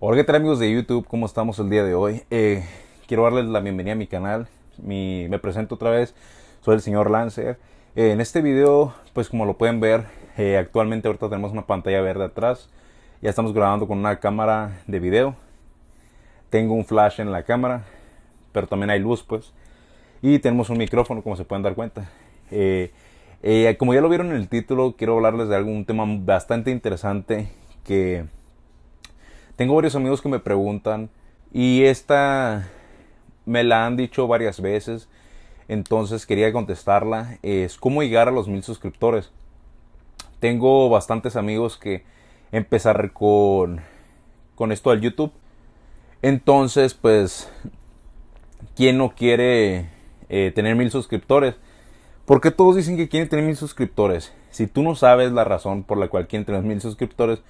Hola, ¿qué tal amigos de YouTube? ¿Cómo estamos el día de hoy? Eh, quiero darles la bienvenida a mi canal. me presento otra vez, soy el señor Lancer. Eh, en este video, pues como lo pueden ver, eh, actualmente ahorita tenemos una pantalla verde atrás. Ya estamos grabando con una cámara de video. Tengo un flash en la cámara, pero también hay luz pues. Y tenemos un micrófono, como se pueden dar cuenta. como ya lo vieron en el título, quiero hablarles de algún tema bastante interesante que tengo varios amigos que me preguntan y esta me la han dicho varias veces, entonces quería contestarla, es cómo llegar a los mil suscriptores. Tengo bastantes amigos que empezar con, con esto al YouTube. Entonces, pues, ¿quién no quiere eh, tener mil suscriptores? Porque todos dicen que quieren tener mil suscriptores? Si tú no sabes la razón por la cual quieren tener mil suscriptores,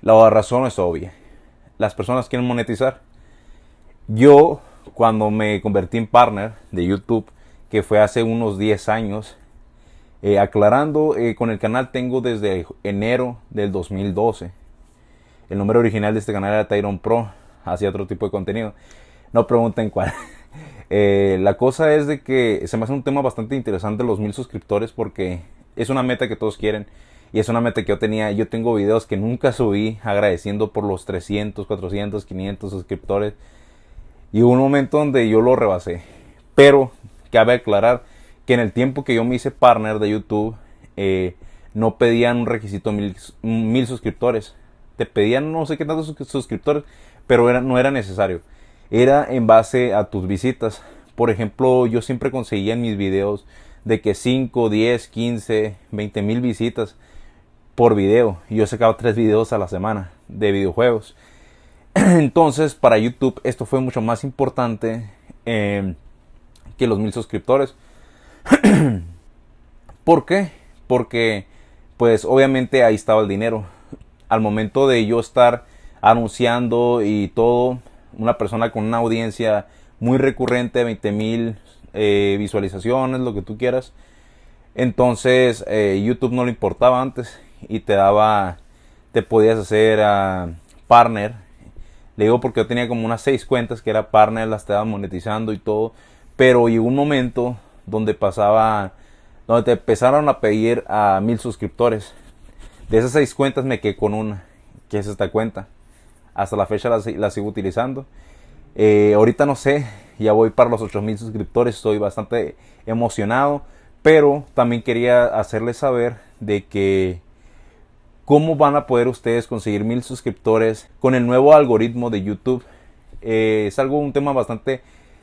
la razón es obvia las personas quieren monetizar. Yo, cuando me convertí en partner de YouTube, que fue hace unos 10 años, eh, aclarando, eh, con el canal tengo desde enero del 2012. El nombre original de este canal era Tyron Pro, hacía otro tipo de contenido. No pregunten cuál. Eh, la cosa es de que se me hace un tema bastante interesante los mil suscriptores porque es una meta que todos quieren. Y es una meta que yo tenía. Yo tengo videos que nunca subí agradeciendo por los 300, 400, 500 suscriptores. Y hubo un momento donde yo lo rebasé. Pero cabe aclarar que en el tiempo que yo me hice partner de YouTube, eh, no pedían un requisito mil, mil suscriptores. Te pedían no sé qué tantos suscriptores, pero no era necesario. Era en base a tus visitas. Por ejemplo, yo siempre conseguía en mis videos de que 5, 10, 15, 20 mil visitas por video. Yo yo sacaba tres videos a la semana de videojuegos. Entonces, para YouTube esto fue mucho más importante eh, que los mil suscriptores. ¿Por qué? Porque, pues obviamente ahí estaba el dinero. Al momento de yo estar anunciando y todo, una persona con una audiencia muy recurrente, 20 mil eh, visualizaciones, lo que tú quieras. Entonces, eh, YouTube no le importaba antes y te daba, te podías hacer a ah, partner. Le digo porque yo tenía como unas 6 cuentas que era partner, las estaba monetizando y todo. Pero llegó un momento donde pasaba, donde te empezaron a pedir a mil suscriptores. De esas seis cuentas me quedé con una, que es esta cuenta. Hasta la fecha la, sigo utilizando. Eh, ahorita no sé, ya voy para los 8000 suscriptores, estoy bastante emocionado, pero también quería hacerles saber de que ¿Cómo van a poder ustedes conseguir mil suscriptores con el nuevo algoritmo de YouTube? Eh, es algo, un tema bastante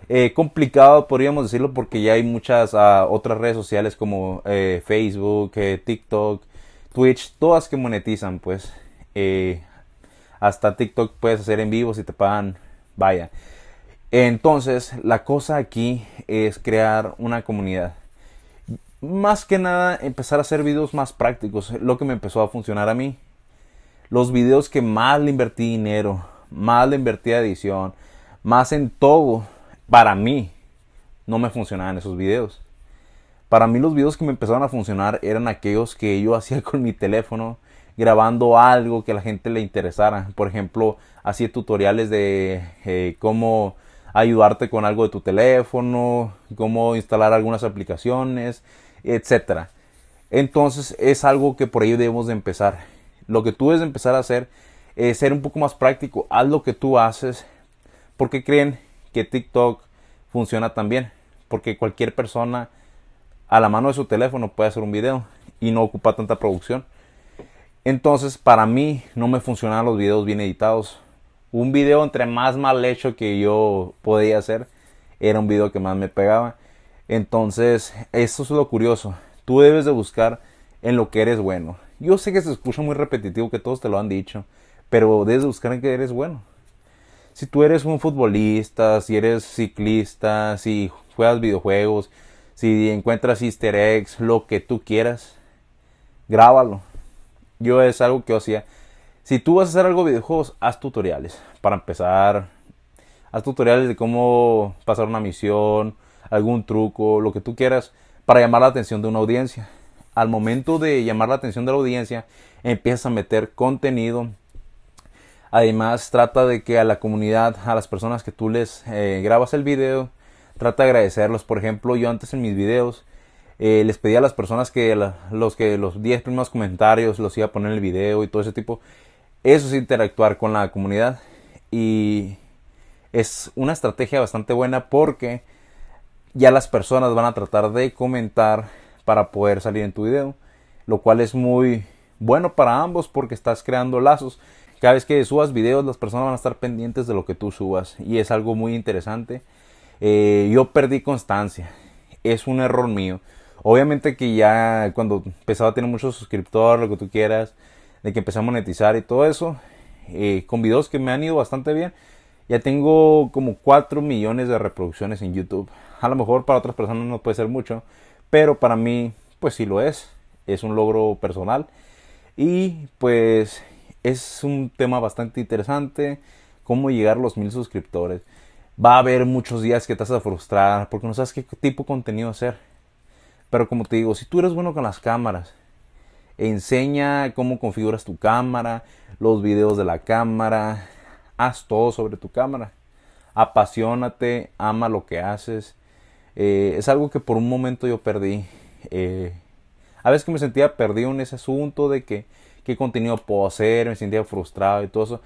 eh, complicado, podríamos decirlo, porque ya hay muchas ah, otras redes sociales como eh, Facebook, TikTok, Twitch, todas que monetizan, pues. hasta TikTok puedes hacer en vivo si te pagan, vaya. Entonces, la cosa aquí es crear una comunidad más que nada empezar a hacer videos más prácticos, lo que me empezó a funcionar a mí. Los videos que más le invertí dinero, más le invertí edición, más en todo, para mí no me funcionaban esos videos. Para mí los videos que me empezaron a funcionar eran aquellos que yo hacía con mi teléfono, grabando algo que a la gente le interesara. Por ejemplo, hacía tutoriales de eh, cómo ayudarte con algo de tu teléfono, cómo instalar algunas aplicaciones, etcétera. Entonces es algo que por ahí debemos de empezar. Lo que tú debes empezar a hacer es ser un poco más práctico. Haz lo que tú haces. Porque creen que TikTok funciona tan bien. Porque cualquier persona a la mano de su teléfono puede hacer un video y no ocupa tanta producción. Entonces para mí no me funcionaban los videos bien editados. Un video entre más mal hecho que yo podía hacer era un video que más me pegaba. Entonces, eso es lo curioso. Tú debes de buscar en lo que eres bueno. Yo sé que se escucha muy repetitivo, que todos te lo han dicho, pero debes de buscar en qué eres bueno. Si tú eres un futbolista, si eres ciclista, si juegas videojuegos, si encuentras easter eggs, lo que tú quieras, grábalo. Yo es algo que yo hacía. Si tú vas a hacer algo de videojuegos, haz tutoriales. Para empezar, haz tutoriales de cómo pasar una misión, algún truco, lo que tú quieras, para llamar la atención de una audiencia. Al momento de llamar la atención de la audiencia, empiezas a meter contenido. Además, trata de que a la comunidad, a las personas que tú les eh, grabas el video, trata de agradecerlos. Por ejemplo, yo antes en mis videos eh, les pedía a las personas que los que los 10 primeros comentarios los iba a poner en el video y todo ese tipo. Eso es interactuar con la comunidad y es una estrategia bastante buena porque ya las personas van a tratar de comentar para poder salir en tu video, lo cual es muy bueno para ambos porque estás creando lazos. Cada vez que subas videos las personas van a estar pendientes de lo que tú subas y es algo muy interesante. Eh, yo perdí constancia, es un error mío. Obviamente que ya cuando empezaba a tener muchos suscriptores, lo que tú quieras, de que empecé a monetizar y todo eso, eh, con videos que me han ido bastante bien, ya tengo como 4 millones de reproducciones en YouTube a lo mejor para otras personas no puede ser mucho, pero para mí pues sí lo es, es un logro personal y pues es un tema bastante interesante, cómo llegar a los mil suscriptores. Va a haber muchos días que te vas a frustrar porque no sabes qué tipo de contenido hacer. Pero como te digo, si tú eres bueno con las cámaras, enseña cómo configuras tu cámara, los videos de la cámara, haz todo sobre tu cámara. Apasionate, ama lo que haces eh, es algo que por un momento yo perdí. Eh, a veces que me sentía perdido en ese asunto de que qué contenido puedo hacer, me sentía frustrado y todo eso.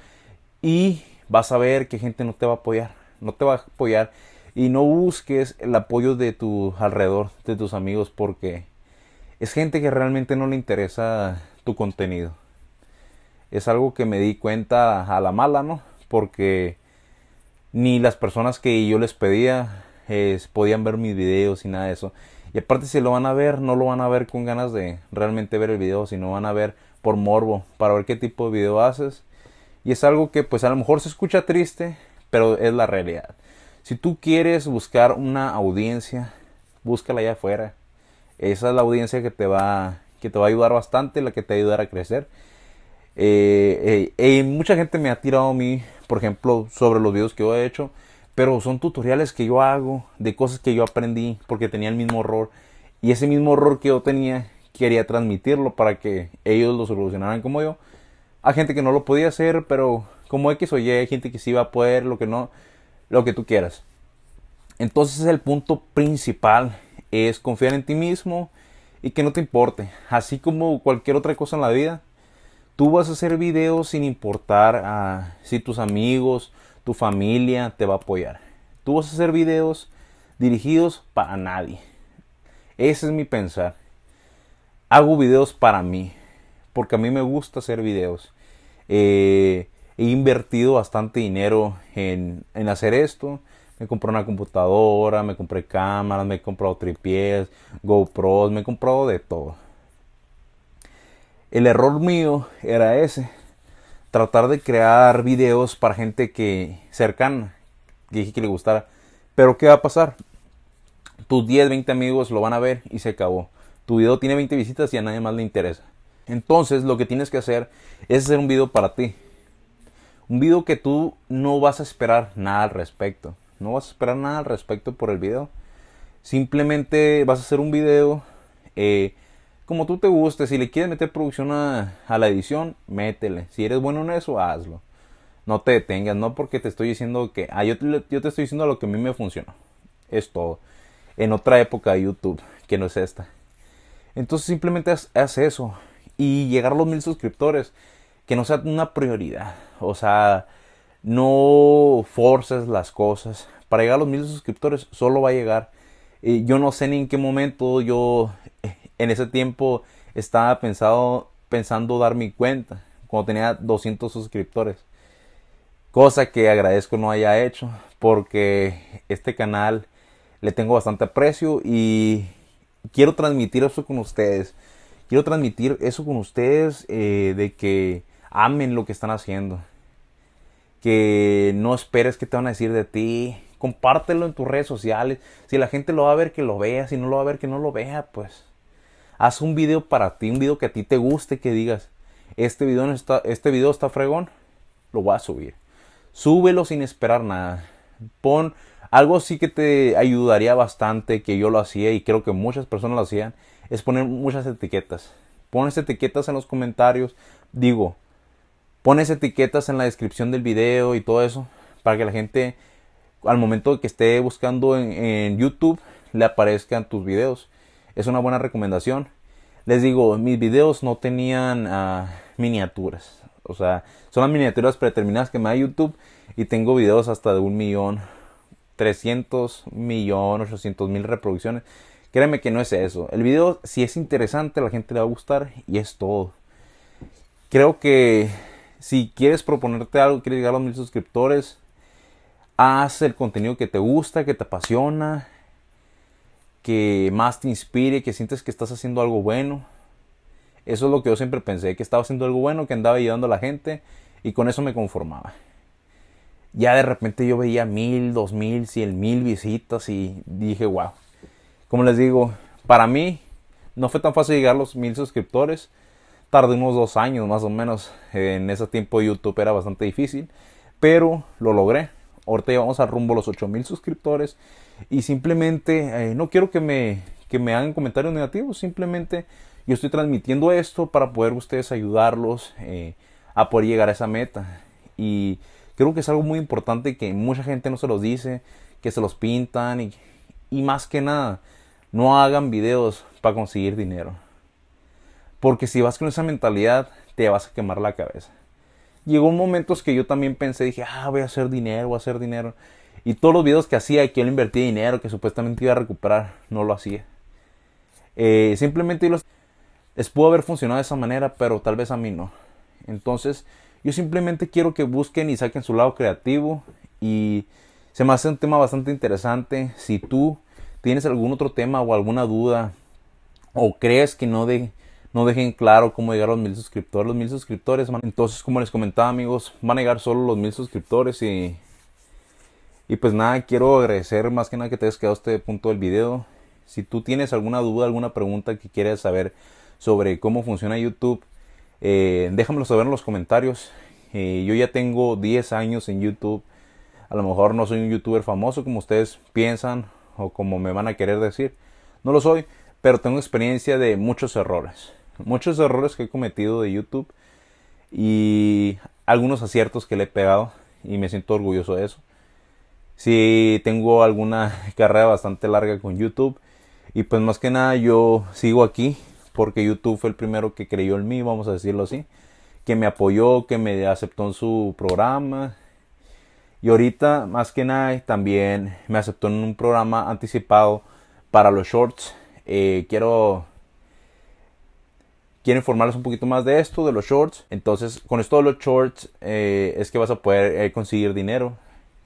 Y vas a ver que gente no te va a apoyar, no te va a apoyar. Y no busques el apoyo de tu alrededor, de tus amigos, porque es gente que realmente no le interesa tu contenido. Es algo que me di cuenta a la mala, ¿no? Porque ni las personas que yo les pedía podían ver mis videos y nada de eso. Y aparte si lo van a ver, no lo van a ver con ganas de realmente ver el video, sino van a ver por morbo, para ver qué tipo de video haces. Y es algo que pues a lo mejor se escucha triste, pero es la realidad. Si tú quieres buscar una audiencia, búscala allá afuera. Esa es la audiencia que te va, que te va a ayudar bastante, la que te va a ayudar a crecer. Eh, eh, eh, y mucha gente me ha tirado a mí, por ejemplo, sobre los videos que yo he hecho. Pero son tutoriales que yo hago de cosas que yo aprendí porque tenía el mismo error. Y ese mismo error que yo tenía quería transmitirlo para que ellos lo solucionaran como yo. A gente que no lo podía hacer, pero como X o Y, hay gente que sí va a poder, lo que no, lo que tú quieras. Entonces el punto principal es confiar en ti mismo y que no te importe. Así como cualquier otra cosa en la vida, tú vas a hacer videos sin importar a ah, si tus amigos tu familia te va a apoyar. Tú vas a hacer videos dirigidos para nadie. Ese es mi pensar. Hago videos para mí, porque a mí me gusta hacer videos. Eh, he invertido bastante dinero en, en hacer esto. Me compré una computadora, me compré cámaras, me he comprado tripies, GoPros, me he comprado de todo. El error mío era ese, tratar de crear videos para gente que cercana, que dije que le gustara. Pero ¿qué va a pasar? Tus 10, 20 amigos lo van a ver y se acabó. Tu video tiene 20 visitas y a nadie más le interesa. Entonces lo que tienes que hacer es hacer un video para ti. Un video que tú no vas a esperar nada al respecto. No vas a esperar nada al respecto por el video. Simplemente vas a hacer un video. Eh, como tú te guste. Si le quieres meter producción a, la edición, métele. Si eres bueno en eso, hazlo. No te detengas, no porque te estoy diciendo que... Ah, yo te, estoy diciendo lo que a mí me funciona Es todo. En otra época de YouTube, que no es esta. Entonces simplemente haz, eso. Y llegar a los mil suscriptores, que no sea una prioridad. O sea, no forces las cosas. Para llegar a los mil suscriptores solo va a llegar. Eh, yo no sé ni en qué momento yo eh, en ese tiempo estaba pensado, pensando dar mi cuenta, cuando tenía 200 suscriptores. Cosa que agradezco no haya hecho, porque este canal le tengo bastante aprecio y quiero transmitir eso con ustedes. Quiero transmitir eso con ustedes eh, de que amen lo que están haciendo. Que no esperes que te van a decir de ti. Compártelo en tus redes sociales. Si la gente lo va a ver, que lo vea. Si no lo va a ver, que no lo vea, pues. Haz un video para ti, un video que a ti te guste, que digas, este video, está, este video está fregón, lo voy a subir. Súbelo sin esperar nada. Pon algo sí que te ayudaría bastante, que yo lo hacía y creo que muchas personas lo hacían, es poner muchas etiquetas. Pones etiquetas en los comentarios, digo, pones etiquetas en la descripción del video y todo eso, para que la gente al momento que esté buscando en YouTube le aparezcan tus videos es una buena recomendación. Les digo, mis videos no tenían ah, miniaturas. O sea, son las miniaturas predeterminadas que me da YouTube. Y tengo videos hasta de un millón, mil reproducciones. Créeme que no es eso. El video, si es interesante, la gente le va a gustar y es todo. Creo que si quieres proponerte algo, quieres llegar a los mil suscriptores, haz el contenido que te gusta, que te apasiona, que más te inspire, que sientes que estás haciendo algo bueno. Eso es lo que yo siempre pensé, que estaba haciendo algo bueno, que andaba ayudando a la gente y con eso me conformaba. Ya de repente yo veía mil, dos mil, cien mil visitas y dije, wow. Como les digo, para mí no fue tan fácil llegar a los mil suscriptores. Tardé unos dos años más o menos. En ese tiempo YouTube era bastante difícil, pero lo logré. Ahorita vamos a rumbo los 8000 suscriptores. Y simplemente, eh, no quiero que me, me hagan comentarios negativos. Simplemente yo estoy transmitiendo esto para poder ustedes ayudarlos eh, a poder llegar a esa meta. Y creo que es algo muy importante que mucha gente no se los dice, que se los pintan. y más que nada, no hagan videos para conseguir dinero. Porque si vas con esa mentalidad, te vas a quemar la cabeza llegó momentos que yo también pensé, dije, ah, voy a hacer dinero, voy a hacer dinero. Y todos los videos que hacía, y que yo le invertía dinero, que supuestamente iba a recuperar, no lo hacía. Eh, simplemente los... les pudo haber funcionado de esa manera, pero tal vez a mí no. Entonces, yo simplemente quiero que busquen y saquen su lado creativo. Y se me hace un tema bastante interesante. Si tú tienes algún otro tema o alguna duda, o crees que no de no dejen claro cómo llegar a los mil suscriptores. Los mil suscriptores, entonces como les comentaba amigos, van a llegar solo los mil suscriptores y... Y pues nada, quiero agradecer más que nada que te hayas quedado este punto del video. Si tú tienes alguna duda, alguna pregunta que quieras saber sobre cómo funciona YouTube, eh, déjamelo saber en los comentarios. Eh, yo ya tengo 10 años en YouTube. A lo mejor no soy un youtuber famoso como ustedes piensan o como me van a querer decir. No lo soy, pero tengo experiencia de muchos errores muchos errores que he cometido de YouTube y algunos aciertos que le he pegado y me siento orgulloso de eso. Sí, tengo alguna carrera bastante larga con YouTube y pues más que nada yo sigo aquí porque YouTube fue el primero que creyó en mí, vamos a decirlo así, que me apoyó, que me aceptó en su programa y ahorita más que nada también me aceptó en un programa anticipado para los shorts. Eh, quiero quieren informarles un poquito más de esto, de los shorts. Entonces, con esto de los shorts eh, es que vas a poder eh, conseguir dinero.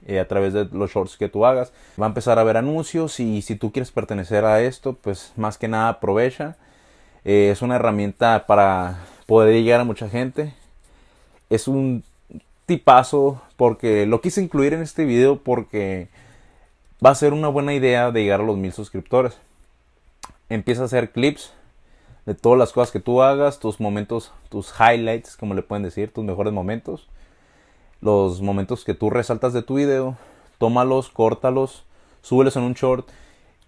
Eh, a través de los shorts que tú hagas va a empezar a haber anuncios y si tú quieres pertenecer a esto pues más que nada aprovecha es una herramienta para poder llegar a mucha gente es un tipazo porque lo quise incluir en este video porque va a ser una buena idea de llegar a los mil suscriptores empieza a hacer clips de todas las cosas que tú hagas, tus momentos, tus highlights, como le pueden decir, tus mejores momentos, los momentos que tú resaltas de tu video, tómalos, córtalos, súbelos en un short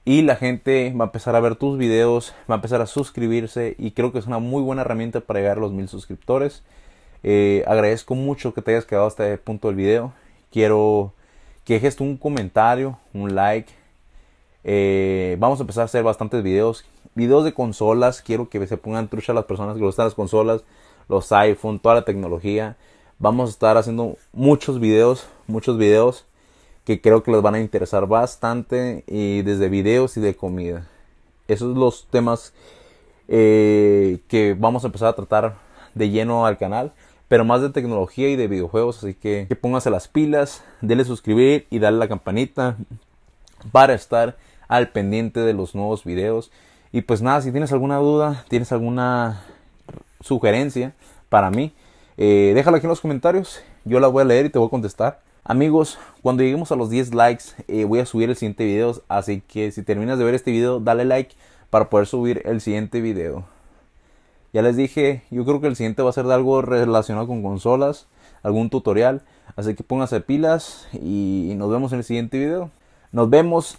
y la gente va a empezar a ver tus videos, va a empezar a suscribirse y creo que es una muy buena herramienta para llegar a los mil suscriptores. Eh, agradezco mucho que te hayas quedado hasta este punto del video. Quiero que dejes un comentario, un like, eh, vamos a empezar a hacer bastantes videos. Videos de consolas. Quiero que se pongan trucha las personas que gustan las consolas. Los iPhone, toda la tecnología. Vamos a estar haciendo muchos videos. Muchos videos que creo que les van a interesar bastante. Y desde videos y de comida. Esos son los temas eh, que vamos a empezar a tratar de lleno al canal pero más de tecnología y de videojuegos. Así que, que pónganse las pilas, denle suscribir y darle la campanita para estar al pendiente de los nuevos videos. Y pues nada, si tienes alguna duda, tienes alguna sugerencia para mí, eh, déjala aquí en los comentarios. Yo la voy a leer y te voy a contestar. Amigos, cuando lleguemos a los 10 likes, eh, voy a subir el siguiente video. Así que si terminas de ver este video, dale like para poder subir el siguiente video. Ya les dije, yo creo que el siguiente va a ser de algo relacionado con consolas, algún tutorial. Así que pónganse pilas y nos vemos en el siguiente video. Nos vemos